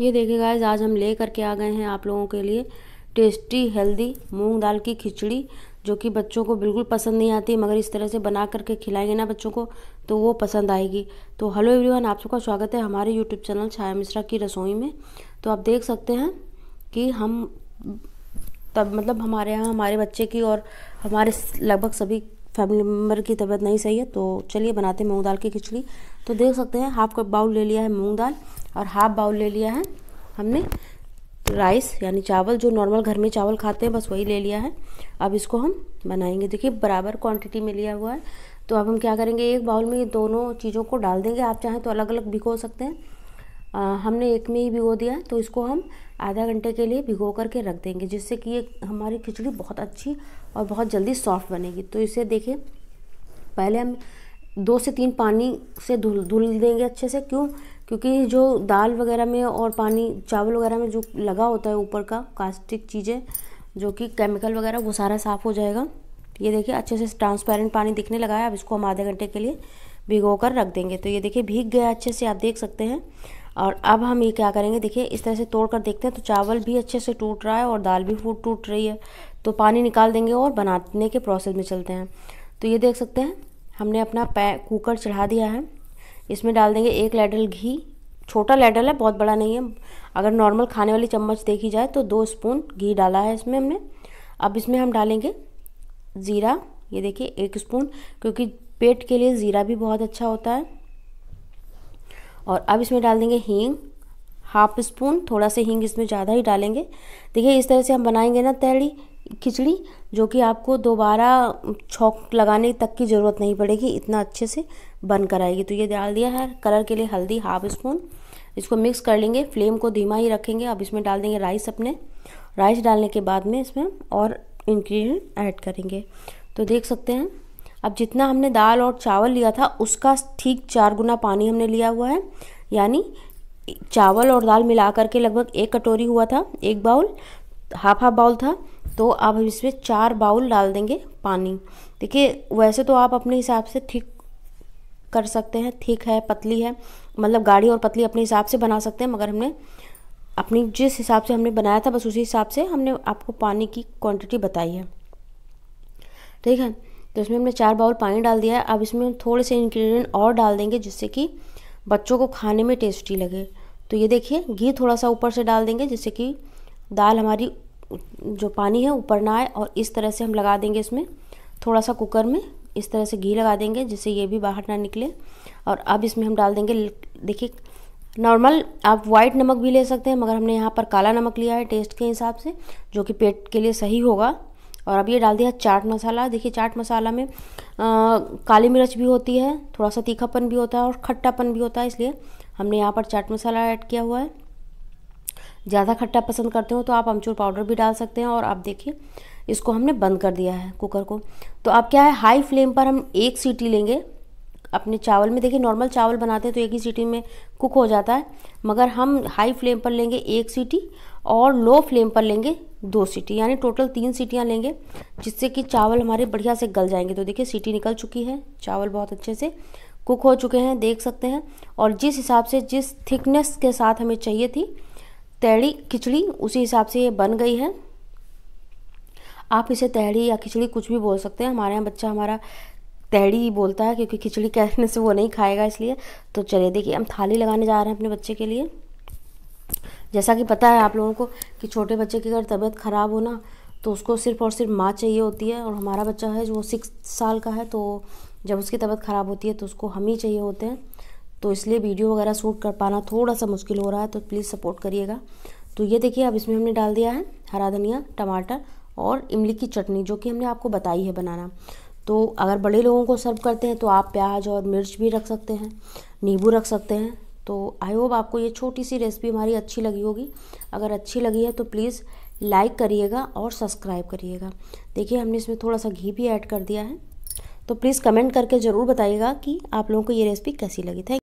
ये देखिए गाइज आज हम ले करके आ गए हैं आप लोगों के लिए टेस्टी हेल्दी मूंग दाल की खिचड़ी जो कि बच्चों को बिल्कुल पसंद नहीं आती मगर इस तरह से बना करके खिलाएंगे ना बच्चों को तो वो पसंद आएगी तो हेलो एवरीवन आप सबका स्वागत है हमारे यूट्यूब चैनल छाया मिश्रा की रसोई में तो आप देख सकते हैं कि हम तब मतलब हमारे यहाँ हमारे बच्चे की और हमारे लगभग सभी फैमिली मेम्बर की तबीयत नहीं सही है तो चलिए बनाते हैं मूँग दाल की खिचड़ी तो देख सकते हैं हाफ कप बाउल ले लिया है मूँग दाल और हाफ बाउल ले लिया है हमने राइस यानी चावल जो नॉर्मल घर में चावल खाते हैं बस वही ले लिया है अब इसको हम बनाएंगे देखिए बराबर क्वांटिटी में लिया हुआ है तो अब हम क्या करेंगे एक बाउल में ये दोनों चीज़ों को डाल देंगे आप चाहें तो अलग अलग भिगो सकते हैं आ, हमने एक में ही भिगो दिया तो इसको हम आधा घंटे के लिए भिगो करके रख देंगे जिससे कि ये हमारी खिचड़ी बहुत अच्छी और बहुत जल्दी सॉफ्ट बनेगी तो इसे देखें पहले हम दो से तीन पानी से धुल धुल देंगे अच्छे से क्यों क्योंकि जो दाल वगैरह में और पानी चावल वगैरह में जो लगा होता है ऊपर का कास्टिक चीज़ें जो कि केमिकल वगैरह वो सारा साफ़ हो जाएगा ये देखिए अच्छे से ट्रांसपेरेंट पानी दिखने लगा है अब इसको हम आधे घंटे के लिए भिगो कर रख देंगे तो ये देखिए भीग गया अच्छे से आप देख सकते हैं और अब हम ये क्या करेंगे देखिए इस तरह से तोड़ कर देखते हैं तो चावल भी अच्छे से टूट रहा है और दाल भी फूट टूट रही है तो पानी निकाल देंगे और बनाने के प्रोसेस में चलते हैं तो ये देख सकते हैं हमने अपना पै कुकर चढ़ा दिया है इसमें डाल देंगे एक लेडल घी छोटा लेडल है बहुत बड़ा नहीं है अगर नॉर्मल खाने वाली चम्मच देखी जाए तो दो स्पून घी डाला है इसमें हमने अब इसमें हम डालेंगे ज़ीरा ये देखिए एक स्पून क्योंकि पेट के लिए ज़ीरा भी बहुत अच्छा होता है और अब इसमें डाल देंगे हींग हाफ स्पून थोड़ा सा हींग इसमें ज़्यादा ही डालेंगे देखिए इस तरह से हम बनाएंगे ना तैली खिचड़ी जो कि आपको दोबारा छौक लगाने तक की ज़रूरत नहीं पड़ेगी इतना अच्छे से बन कर आएगी तो ये डाल दिया है कलर के लिए हल्दी हाफ स्पून इसको मिक्स कर लेंगे फ्लेम को धीमा ही रखेंगे अब इसमें डाल देंगे राइस अपने राइस डालने के बाद में इसमें और इन्ग्रीडियंट ऐड करेंगे तो देख सकते हैं अब जितना हमने दाल और चावल लिया था उसका ठीक चार गुना पानी हमने लिया हुआ है यानी चावल और दाल मिला करके लगभग एक कटोरी हुआ था एक बाउल हाफ हाफ बाउल था तो आप हम इसमें चार बाउल डाल देंगे पानी देखिए वैसे तो आप अपने हिसाब से ठीक कर सकते हैं ठीक है पतली है मतलब गाढ़ी और पतली अपने हिसाब से बना सकते हैं मगर हमने अपनी जिस हिसाब से हमने बनाया था बस उसी हिसाब से हमने आपको पानी की क्वांटिटी बताई है ठीक है तो इसमें हमने चार बाउल पानी डाल दिया है अब इसमें हम थोड़े से इन्ग्रीडियंट और डाल देंगे जिससे कि बच्चों को खाने में टेस्टी लगे तो ये देखिए घी थोड़ा सा ऊपर से डाल देंगे जिससे कि दाल हमारी जो पानी है ऊपर ना आए और इस तरह से हम लगा देंगे इसमें थोड़ा सा कुकर में इस तरह से घी लगा देंगे जिससे ये भी बाहर ना निकले और अब इसमें हम डाल देंगे देखिए नॉर्मल आप वाइट नमक भी ले सकते हैं मगर हमने यहाँ पर काला नमक लिया है टेस्ट के हिसाब से जो कि पेट के लिए सही होगा और अब ये डाल दिया चाट मसाला देखिए चाट मसाला में आ, काली मिर्च भी होती है थोड़ा सा तीखापन भी होता है और खट्टापन भी होता है इसलिए हमने यहाँ पर चाट मसाला ऐड किया हुआ है ज़्यादा खट्टा पसंद करते हो तो आप अमचूर पाउडर भी डाल सकते हैं और आप देखिए इसको हमने बंद कर दिया है कुकर को तो अब क्या है हाई फ्लेम पर हम एक सीटी लेंगे अपने चावल में देखिए नॉर्मल चावल बनाते हैं तो एक ही सीटी में कुक हो जाता है मगर हम हाई फ्लेम पर लेंगे एक सीटी और लो फ्लेम पर लेंगे दो सीटी यानी टोटल तीन सीटियाँ लेंगे जिससे कि चावल हमारे बढ़िया से गल जाएंगे तो देखिए सीटी निकल चुकी है चावल बहुत अच्छे से कुक हो चुके हैं देख सकते हैं और जिस हिसाब से जिस थिकनेस के साथ हमें चाहिए थी तैड़ी खिचड़ी उसी हिसाब से ये बन गई है आप इसे तैड़ी या खिचड़ी कुछ भी बोल सकते हैं हमारे यहाँ बच्चा हमारा तैड़ी ही बोलता है क्योंकि खिचड़ी कहने से वो नहीं खाएगा इसलिए तो चलिए देखिए हम थाली लगाने जा रहे हैं अपने बच्चे के लिए जैसा कि पता है आप लोगों को कि छोटे बच्चे की अगर तबीयत ख़राब हो ना तो उसको सिर्फ और सिर्फ माँ चाहिए होती है और हमारा बच्चा है जो सिक्स साल का है तो जब उसकी तबीयत ख़राब होती है तो उसको हम ही चाहिए होते हैं तो इसलिए वीडियो वगैरह शूट कर पाना थोड़ा सा मुश्किल हो रहा है तो प्लीज़ सपोर्ट करिएगा तो ये देखिए अब इसमें हमने डाल दिया है हरा धनिया टमाटर और इमली की चटनी जो कि हमने आपको बताई है बनाना तो अगर बड़े लोगों को सर्व करते हैं तो आप प्याज और मिर्च भी रख सकते हैं नींबू रख सकते हैं तो आई होप आपको ये छोटी सी रेसिपी हमारी अच्छी लगी होगी अगर अच्छी लगी है तो प्लीज़ लाइक करिएगा और सब्सक्राइब करिएगा देखिए हमने इसमें थोड़ा सा घी भी ऐड कर दिया है तो प्लीज़ कमेंट करके ज़रूर बताइएगा कि आप लोगों को ये रेसिपी कैसी लगी थैंक